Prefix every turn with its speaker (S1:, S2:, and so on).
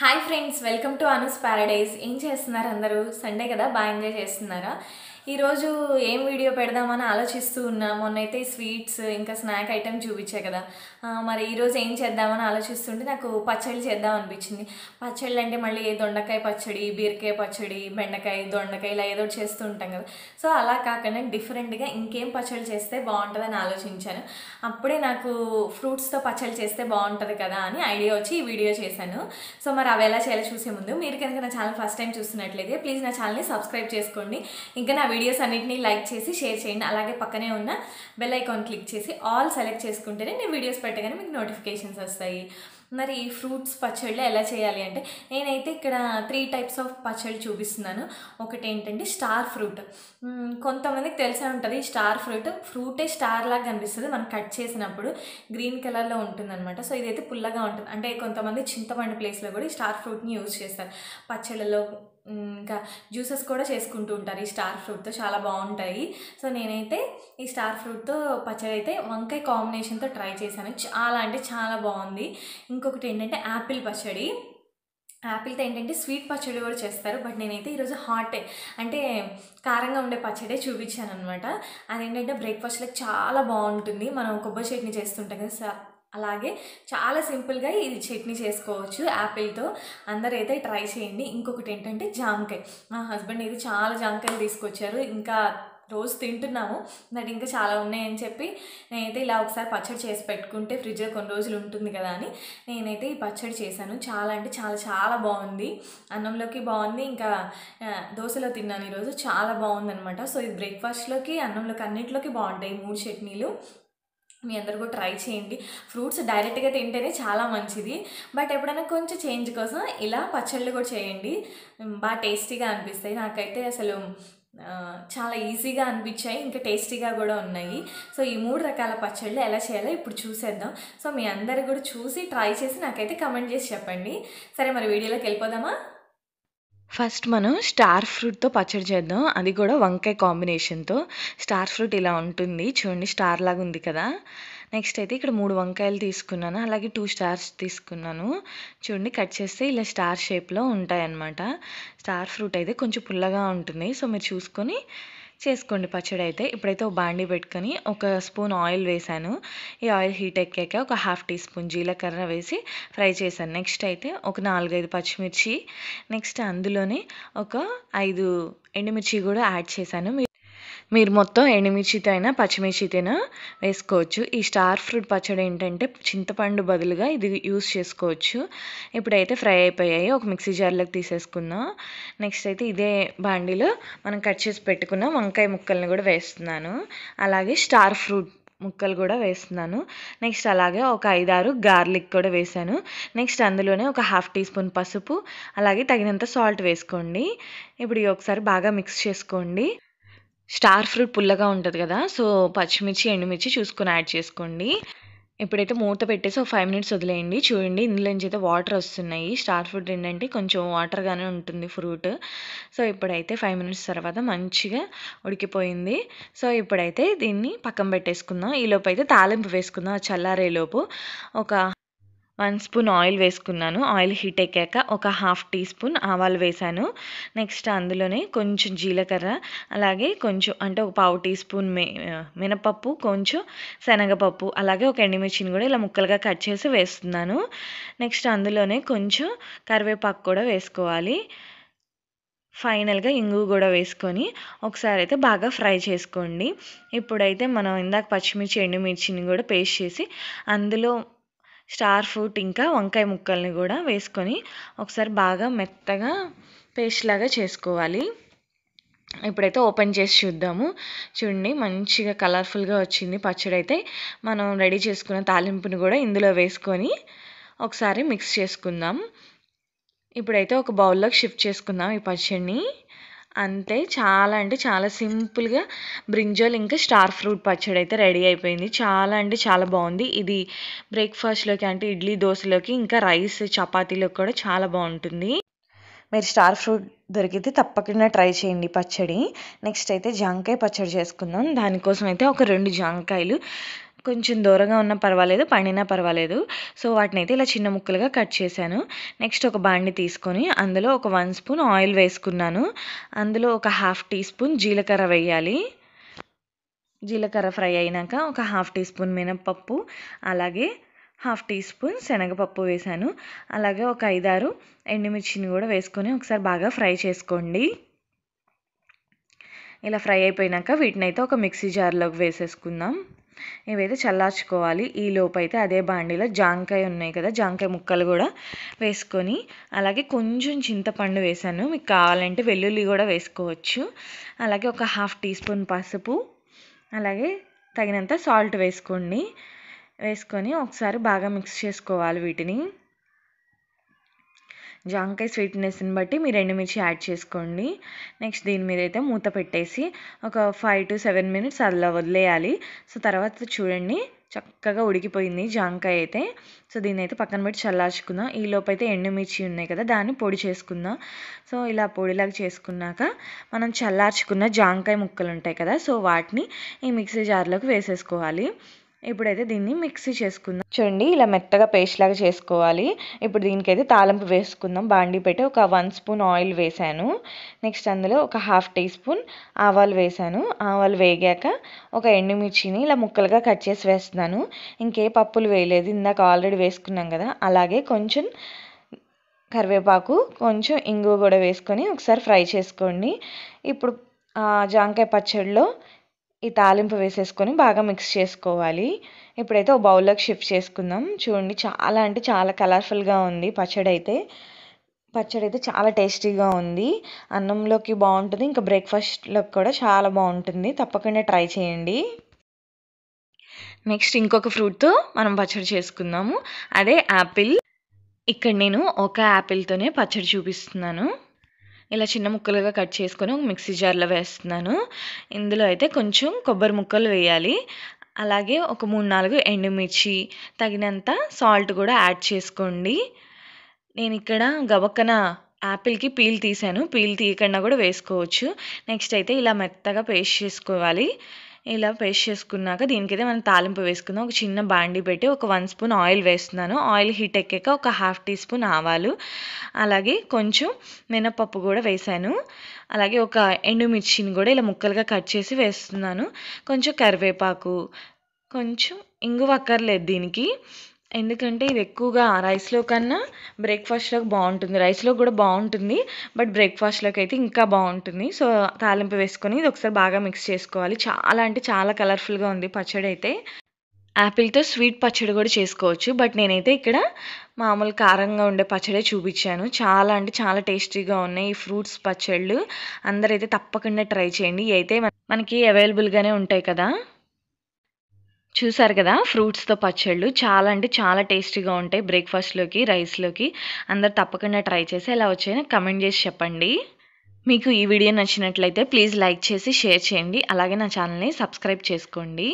S1: hi friends welcome to Anu's paradise ఏం చేస్తున్నారు అందరూ సండే కదా బాగా ఎంజాయ్ చేస్తున్నారా ఈరోజు ఏం వీడియో పెడదామని ఆలోచిస్తూ ఉన్నా మొన్నైతే స్వీట్స్ ఇంకా స్నాక్ ఐటెం చూపించా కదా మరి ఈరోజు ఏం చేద్దామని ఆలోచిస్తుంటే నాకు పచ్చళ్ళు చేద్దాం అనిపించింది పచ్చళ్ళు అంటే మళ్ళీ దొండకాయ పచ్చడి బీరకాయ పచ్చడి బెండకాయ దొండకాయ ఇలా ఏదో చేస్తూ ఉంటాం కదా సో అలా కాకుండా డిఫరెంట్గా ఇంకేం పచ్చళ్ళు చేస్తే బాగుంటుందని ఆలోచించాను అప్పుడే నాకు ఫ్రూట్స్తో పచ్చళ్ళు చేస్తే బాగుంటుంది కదా అని ఐడియా వచ్చి ఈ వీడియో చేశాను సో మరి అవి ఎలా చేయాలో చూసే ముందు మీరు కనుక నా ఛానల్ ఫస్ట్ టైం చూస్తున్నట్లయితే ప్లీజ్ నా ఛానల్ని సబ్స్క్రైబ్ చేసుకోండి ఇంకా నా వీడియోస్ అన్నింటినీ లైక్ చేసి షేర్ చేయండి అలాగే పక్కనే ఉన్న బెల్ ఐకాన్ క్లిక్ చేసి ఆల్ సెలెక్ట్ చేసుకుంటేనే నేను వీడియోస్ పెట్టగానే మీకు నోటిఫికేషన్స్ వస్తాయి మరి ఈ ఫ్రూట్స్ పచ్చళ్ళు ఎలా చేయాలి అంటే నేనైతే ఇక్కడ త్రీ టైప్స్ ఆఫ్ పచ్చళ్ళు చూపిస్తున్నాను ఒకటి ఏంటంటే స్టార్ ఫ్రూట్ కొంతమందికి తెలిసే ఉంటుంది స్టార్ ఫ్రూట్ ఫ్రూటే స్టార్ లాగా కనిపిస్తుంది మనం కట్ చేసినప్పుడు గ్రీన్ కలర్లో ఉంటుందన్నమాట సో ఇదైతే పుల్లగా ఉంటుంది అంటే కొంతమంది చింతపండు ప్లేస్లో కూడా స్టార్ ఫ్రూట్ని యూజ్ చేస్తారు పచ్చళ్ళలో ఇంకా జ్యూసెస్ కూడా చేసుకుంటూ ఉంటారు ఈ స్టార్ ఫ్రూట్తో చాలా బాగుంటాయి సో నేనైతే ఈ స్టార్ ఫ్రూట్తో పచ్చడి అయితే వంకాయ కాంబినేషన్తో ట్రై చేశాను చాలా అంటే చాలా బాగుంది ఇంకొకటి ఏంటంటే యాపిల్ పచ్చడి యాపిల్తో ఏంటంటే స్వీట్ పచ్చడి కూడా చేస్తారు బట్ నేనైతే ఈరోజు హాట్ అంటే కారంగా ఉండే పచ్చడే చూపించాను అనమాట అదేంటంటే బ్రేక్ఫాస్ట్లో చాలా బాగుంటుంది మనం కొబ్బరి చట్నీ చేస్తుంటాం కదా అలాగే చాలా సింపుల్గా ఇది చట్నీ చేసుకోవచ్చు యాపిల్తో అందరైతే ట్రై చేయండి ఇంకొకటి ఏంటంటే జామకాయ మా హస్బెండ్ ఇది చాలా జామకాయలు తీసుకొచ్చారు ఇంకా రోజు తింటున్నాము నాకు ఇంకా చాలా ఉన్నాయని చెప్పి నేనైతే ఇలా ఒకసారి పచ్చడి చేసి పెట్టుకుంటే ఫ్రిడ్జ్లో కొన్ని రోజులు ఉంటుంది కదా అని నేనైతే ఈ పచ్చడి చేశాను చాలా అంటే చాలా చాలా బాగుంది అన్నంలోకి బాగుంది ఇంకా దోశలో తిన్నాను ఈరోజు చాలా బాగుందనమాట సో ఇది బ్రేక్ఫాస్ట్లోకి అన్నంలోకి అన్నింటిలోకి బాగుంటాయి మూడు చట్నీలు మీ అందరు కూడా ట్రై చేయండి ఫ్రూట్స్ డైరెక్ట్గా తింటేనే చాలా మంచిది బట్ ఎప్పుడైనా కొంచెం చేంజ్ కోసం ఇలా పచ్చళ్ళు కూడా చేయండి బాగా టేస్టీగా అనిపిస్తాయి నాకైతే అసలు చాలా ఈజీగా అనిపించాయి ఇంకా టేస్టీగా కూడా ఉన్నాయి సో ఈ మూడు రకాల పచ్చళ్ళు ఎలా చేయాలో ఇప్పుడు చూసేద్దాం సో మీ అందరు కూడా చూసి ట్రై చేసి నాకైతే కమెంట్ చేసి చెప్పండి సరే మరి వీడియోలోకి వెళ్ళిపోదామా ఫస్ట్ మనం స్టార్ ఫ్రూట్తో పచ్చడి చేద్దాం అది కూడా వంకాయ కాంబినేషన్తో స్టార్ ఫ్రూట్ ఇలా ఉంటుంది చూడండి స్టార్ లాగా ఉంది కదా నెక్స్ట్ అయితే ఇక్కడ మూడు వంకాయలు తీసుకున్నాను అలాగే టూ స్టార్స్ తీసుకున్నాను చూడండి కట్ చేస్తే ఇలా స్టార్ షేప్లో ఉంటాయి అన్నమాట స్టార్ ఫ్రూట్ అయితే కొంచెం పుల్లగా ఉంటుంది సో మీరు చూసుకొని చేసుకోండి పచ్చడి అయితే ఇప్పుడైతే ఒక బాండి పెట్టుకొని ఒక స్పూన్ ఆయిల్ వేసాను ఈ ఆయిల్ హీట్ ఎక్కాక ఒక హాఫ్ టీ స్పూన్ జీలకర్ర వేసి ఫ్రై చేశాను నెక్స్ట్ అయితే ఒక నాలుగైదు పచ్చిమిర్చి నెక్స్ట్ అందులోనే ఒక ఐదు ఎండుమిర్చి కూడా యాడ్ చేశాను మీరు మొత్తం ఎండుమిర్చితైనా పచ్చిమిర్చితైనా వేసుకోవచ్చు ఈ స్టార్ ఫ్రూట్ పచ్చడి ఏంటంటే చింతపండు బదులుగా ఇది యూస్ చేసుకోవచ్చు ఇప్పుడైతే ఫ్రై అయిపోయాయి ఒక మిక్సీ జార్లోకి తీసేసుకుందాం నెక్స్ట్ అయితే ఇదే బాండీలో మనం కట్ చేసి పెట్టుకున్న వంకాయ ముక్కల్ని కూడా వేస్తున్నాను అలాగే స్టార్ ఫ్రూట్ ముక్కలు కూడా వేస్తున్నాను నెక్స్ట్ అలాగే ఒక ఐదారు గార్లిక్ కూడా వేసాను నెక్స్ట్ అందులోనే ఒక హాఫ్ టీ స్పూన్ పసుపు అలాగే తగినంత సాల్ట్ వేసుకోండి ఇప్పుడు ఒకసారి బాగా మిక్స్ చేసుకోండి స్టార్ ఫ్రూట్ పుల్లగా ఉంటుంది కదా సో పచ్చిమిర్చి ఎండుమిర్చి చూసుకొని యాడ్ చేసుకోండి ఎప్పుడైతే మూత పెట్టేసి ఒక ఫైవ్ మినిట్స్ వదిలేయండి చూడండి ఇందులో నుంచి అయితే వాటర్ వస్తున్నాయి స్టార్ ఫ్రూట్ ఏంటంటే కొంచెం వాటర్గానే ఉంటుంది ఫ్రూట్ సో ఇప్పుడైతే ఫైవ్ మినిట్స్ తర్వాత మంచిగా ఉడికిపోయింది సో ఇప్పుడైతే దీన్ని పక్కన పెట్టేసుకుందాం ఈలోపు అయితే తాలింపు వేసుకుందాం చల్లారేలోపు ఒక వన్ స్పూన్ ఆయిల్ వేసుకున్నాను ఆయిల్ హీట్ ఎక్కాక ఒక హాఫ్ టీ స్పూన్ ఆవాలు వేశాను నెక్స్ట్ అందులోనే కొంచెం జీలకర్ర అలాగే కొంచెం అంటే ఒక పావు టీ స్పూన్ మినపప్పు కొంచెం శనగపప్పు అలాగే ఒక ఎండుమిర్చిని కూడా ఇలా ముక్కలుగా కట్ చేసి వేస్తున్నాను నెక్స్ట్ అందులోనే కొంచెం కరివేపాకు కూడా వేసుకోవాలి ఫైనల్గా ఇంగు కూడా వేసుకొని ఒకసారి అయితే బాగా ఫ్రై చేసుకోండి ఇప్పుడైతే మనం ఇందాక పచ్చిమిర్చి ఎండుమిర్చిని కూడా పేస్ట్ చేసి అందులో స్టార్ ఫ్రూట్ ఇంకా వంకాయ ముక్కల్ని కూడా వేసుకొని ఒకసారి బాగా మెత్తగా పేస్ట్ లాగా చేసుకోవాలి ఇప్పుడైతే ఓపెన్ చేసి చూద్దాము చూడండి మంచిగా కలర్ఫుల్గా వచ్చింది పచ్చడి అయితే మనం రెడీ చేసుకున్న తాలింపుని కూడా ఇందులో వేసుకొని ఒకసారి మిక్స్ చేసుకుందాం ఇప్పుడైతే ఒక బౌల్లోకి షిఫ్ట్ చేసుకుందాం ఈ పచ్చడిని అంతే చాలా అంటే చాలా సింపుల్గా బ్రింజోల్ ఇంకా స్టార్ ఫ్రూట్ పచ్చడి అయితే రెడీ అయిపోయింది చాలా అంటే చాలా బాగుంది ఇది బ్రేక్ఫాస్ట్లోకి అంటే ఇడ్లీ దోశలోకి ఇంకా రైస్ చపాతీలోకి కూడా చాలా బాగుంటుంది మీరు స్టార్ ఫ్రూట్ దొరికితే తప్పకుండా ట్రై చేయండి పచ్చడి నెక్స్ట్ అయితే జాంకాయ పచ్చడి చేసుకుందాం దానికోసం అయితే ఒక రెండు జాంకాయలు కొంచెం దూరంగా ఉన్నా పర్వాలేదు పండినా పర్వాలేదు సో వాటిని అయితే ఇలా చిన్న ముక్కలుగా కట్ చేశాను నెక్స్ట్ ఒక బాండి తీసుకొని అందులో ఒక వన్ స్పూన్ ఆయిల్ వేసుకున్నాను అందులో ఒక హాఫ్ టీ స్పూన్ జీలకర్ర వేయాలి జీలకర్ర ఫ్రై అయినాక ఒక హాఫ్ టీ స్పూన్ మినప్పప్పు అలాగే హాఫ్ టీ స్పూన్ శనగపప్పు వేశాను అలాగే ఒక ఐదారు ఎండుమిర్చిని కూడా వేసుకొని ఒకసారి బాగా ఫ్రై చేసుకోండి ఇలా ఫ్రై అయిపోయినాక వీటినైతే ఒక మిక్సీ జార్లోకి వేసేసుకుందాం ఇవైతే చల్లార్చుకోవాలి ఈ లోపైతే అదే బాండీలో జాంకాయ ఉన్నాయి కదా జాంకాయ ముక్కలు కూడా వేసుకొని అలాగే కొంచెం చింతపండు వేసాను మీకు కావాలంటే వెల్లుల్లి కూడా వేసుకోవచ్చు అలాగే ఒక హాఫ్ టీ స్పూన్ పసుపు అలాగే తగినంత సాల్ట్ వేసుకోండి వేసుకొని ఒకసారి బాగా మిక్స్ చేసుకోవాలి వీటిని జాంకాయ స్వీట్నెస్ని బట్టి మీరు ఎండుమిర్చి యాడ్ చేసుకోండి నెక్స్ట్ దీని మీద అయితే మూత పెట్టేసి ఒక ఫైవ్ టు సెవెన్ మినిట్స్ అలా వదిలేయాలి సో తర్వాత చూడండి చక్కగా ఉడికిపోయింది జాంకాయ అయితే సో దీన్ని అయితే పక్కన పెట్టి చల్లార్చుకుందాం ఈ లోపైతే ఎండుమిర్చి ఉన్నాయి కదా దాన్ని పొడి చేసుకుందాం సో ఇలా పొడిలాగా చేసుకున్నాక మనం చల్లార్చుకున్న జాంకాయ ముక్కలు ఉంటాయి కదా సో వాటిని ఈ మిక్సీ జార్లోకి వేసేసుకోవాలి ఇప్పుడైతే దీన్ని మిక్సీ చేసుకుందాం చూడండి ఇలా మెత్తగా పేస్ట్ లాగా చేసుకోవాలి ఇప్పుడు దీనికైతే తాలింపు వేసుకుందాం బాండి పెట్టి ఒక వన్ స్పూన్ ఆయిల్ వేసాను నెక్స్ట్ అందులో ఒక హాఫ్ టీ స్పూన్ ఆవాలు వేసాను ఆవాలు వేగాక ఒక ఎండుమిర్చిని ఇలా ముక్కలుగా కట్ చేసి వేస్తున్నాను ఇంకే పప్పులు వేయలేదు ఇందాక ఆల్రెడీ వేసుకున్నాం కదా అలాగే కొంచెం కరివేపాకు కొంచెం ఇంగువ కూడా వేసుకొని ఒకసారి ఫ్రై చేసుకోండి ఇప్పుడు జాంకాయ పచ్చడిలో ఈ తాలింపు వేసేసుకొని బాగా మిక్స్ చేసుకోవాలి ఇప్పుడైతే ఓ బౌల్లోకి షిఫ్ట్ చేసుకుందాం చూడండి చాలా అంటే చాలా కలర్ఫుల్గా ఉంది పచ్చడి అయితే పచ్చడి అయితే చాలా టేస్టీగా ఉంది అన్నంలోకి బాగుంటుంది ఇంకా బ్రేక్ఫాస్ట్లోకి కూడా చాలా బాగుంటుంది తప్పకుండా ట్రై చేయండి నెక్స్ట్ ఇంకొక ఫ్రూట్తో మనం పచ్చడి చేసుకుందాము అదే యాపిల్ ఇక్కడ నేను ఒక యాపిల్తోనే పచ్చడి చూపిస్తున్నాను ఇలా చిన్న ముక్కలుగా కట్ చేసుకొని ఒక మిక్సీ జార్లో వేస్తున్నాను ఇందులో అయితే కొంచెం కొబ్బరి ముక్కలు వేయాలి అలాగే ఒక మూడు నాలుగు ఎండుమిర్చి తగినంత సాల్ట్ కూడా యాడ్ చేసుకోండి నేను ఇక్కడ గబక్కన యాపిల్కి పీల్ తీసాను పీల్ తీయకుండా కూడా వేసుకోవచ్చు నెక్స్ట్ అయితే ఇలా మెత్తగా పేస్ట్ చేసుకోవాలి ఇలా పేస్ట్ చేసుకున్నాక దీనికైతే మనం తాలింపు వేసుకుందాం ఒక చిన్న బాండి పెట్టి ఒక వన్ స్పూన్ ఆయిల్ వేస్తున్నాను ఆయిల్ హీట్ ఎక్కాక ఒక హాఫ్ టీ స్పూన్ ఆవాలు అలాగే కొంచెం మినపప్పు కూడా వేశాను అలాగే ఒక ఎండుమిర్చిని కూడా ఇలా ముక్కలుగా కట్ చేసి వేస్తున్నాను కొంచెం కరివేపాకు కొంచెం ఇంగువక్కర్లేదు అక్కర్లేదు దీనికి ఎందుకంటే ఇది ఎక్కువగా రైస్లో కన్నా బ్రేక్ఫాస్ట్లోకి బాగుంటుంది రైస్లో కూడా బాగుంటుంది బట్ బ్రేక్ఫాస్ట్లోకి అయితే ఇంకా బాగుంటుంది సో తాలింపు వేసుకొని ఇది ఒకసారి బాగా మిక్స్ చేసుకోవాలి చాలా అంటే చాలా కలర్ఫుల్గా ఉంది పచ్చడి అయితే యాపిల్తో స్వీట్ పచ్చడి కూడా చేసుకోవచ్చు బట్ నేనైతే ఇక్కడ మామూలు కారంగా ఉండే పచ్చడే చూపించాను చాలా అంటే చాలా టేస్టీగా ఉన్నాయి ఈ ఫ్రూట్స్ పచ్చళ్ళు అందరైతే తప్పకుండా ట్రై చేయండి అయితే మనకి అవైలబుల్గానే ఉంటాయి కదా చూసారు కదా ఫ్రూట్స్తో పచ్చళ్ళు చాలా అంటే చాలా టేస్టీగా ఉంటాయి బ్రేక్ఫాస్ట్లోకి రైస్లోకి అందరు తప్పకుండా ట్రై చేసి ఎలా వచ్చాయో కమెంట్ చేసి చెప్పండి మీకు ఈ వీడియో నచ్చినట్లయితే ప్లీజ్ లైక్ చేసి షేర్ చేయండి అలాగే నా ఛానల్ని సబ్స్క్రైబ్ చేసుకోండి